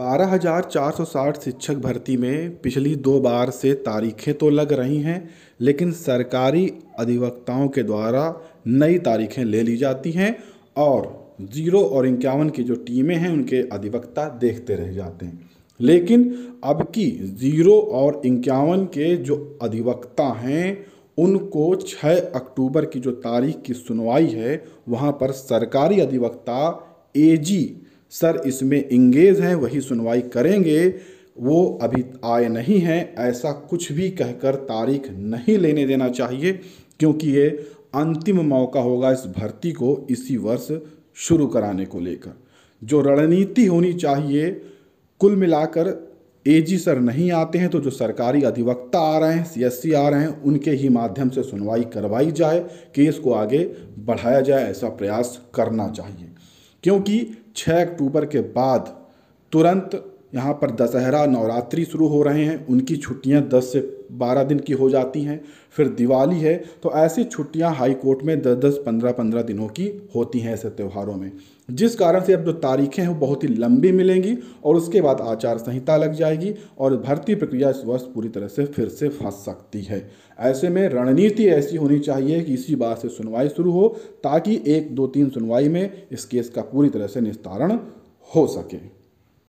12,460 शिक्षक भर्ती में पिछली दो बार से तारीखें तो लग रही हैं लेकिन सरकारी अधिवक्ताओं के द्वारा नई तारीखें ले ली जाती हैं और जीरो और इक्यावन की जो टीमें हैं उनके अधिवक्ता देखते रह जाते हैं लेकिन अब की जीरो और इक्यावन के जो अधिवक्ता हैं उनको 6 अक्टूबर की जो तारीख की सुनवाई है वहाँ पर सरकारी अधिवक्ता एजी सर इसमें इंगेज हैं वही सुनवाई करेंगे वो अभी आए नहीं हैं ऐसा कुछ भी कहकर तारीख नहीं लेने देना चाहिए क्योंकि ये अंतिम मौका होगा इस भर्ती को इसी वर्ष शुरू कराने को लेकर जो रणनीति होनी चाहिए कुल मिलाकर एजी सर नहीं आते हैं तो जो सरकारी अधिवक्ता आ रहे हैं सीएससी आ रहे हैं उनके ही माध्यम से सुनवाई करवाई जाए केस को आगे बढ़ाया जाए ऐसा प्रयास करना चाहिए क्योंकि छः अक्टूबर के बाद तुरंत यहाँ पर दशहरा नवरात्रि शुरू हो रहे हैं उनकी छुट्टियाँ दस से बारह दिन की हो जाती हैं फिर दिवाली है तो ऐसी छुट्टियां हाई कोर्ट में दस दस पंद्रह पंद्रह दिनों की होती हैं ऐसे त्यौहारों में जिस कारण से अब जो तारीखें हैं वो बहुत ही लंबी मिलेंगी और उसके बाद आचार संहिता लग जाएगी और भर्ती प्रक्रिया इस वर्ष पूरी तरह से फिर से फंस सकती है ऐसे में रणनीति ऐसी होनी चाहिए कि इसी बात से सुनवाई शुरू हो ताकि एक दो तीन सुनवाई में इस केस का पूरी तरह से निस्तारण हो सके